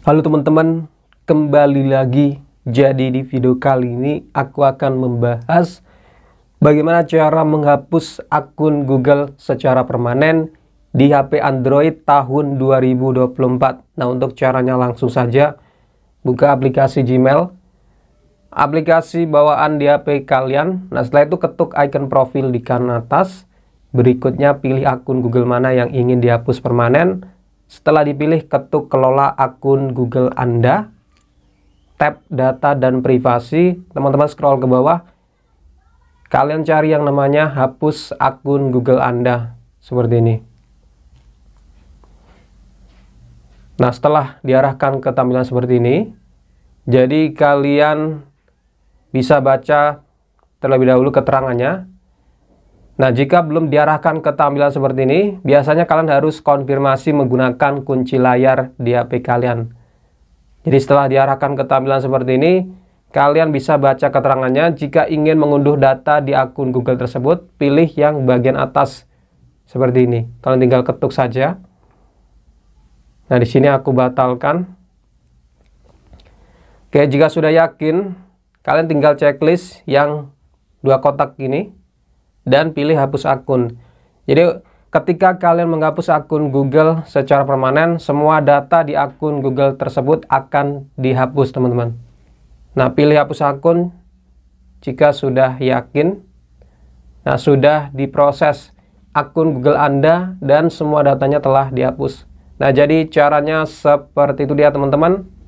Halo teman-teman, kembali lagi. Jadi di video kali ini aku akan membahas bagaimana cara menghapus akun Google secara permanen di HP Android tahun 2024. Nah, untuk caranya langsung saja buka aplikasi Gmail. Aplikasi bawaan di HP kalian. Nah, setelah itu ketuk icon profil di kanan atas. Berikutnya pilih akun Google mana yang ingin dihapus permanen setelah dipilih, ketuk kelola akun Google Anda, tap data dan privasi. Teman-teman scroll ke bawah. Kalian cari yang namanya hapus akun Google Anda. Seperti ini. Nah, setelah diarahkan ke tampilan seperti ini, jadi kalian bisa baca terlebih dahulu keterangannya Nah, jika belum diarahkan ke tampilan seperti ini, biasanya kalian harus konfirmasi menggunakan kunci layar di HP kalian. Jadi setelah diarahkan ke tampilan seperti ini, kalian bisa baca keterangannya. Jika ingin mengunduh data di akun Google tersebut, pilih yang bagian atas seperti ini. Kalian tinggal ketuk saja. Nah, di sini aku batalkan. Oke, jika sudah yakin, kalian tinggal checklist yang dua kotak ini dan pilih hapus akun. Jadi ketika kalian menghapus akun Google secara permanen, semua data di akun Google tersebut akan dihapus teman-teman. Nah pilih hapus akun jika sudah yakin, nah sudah diproses akun Google Anda dan semua datanya telah dihapus. Nah jadi caranya seperti itu dia teman-teman.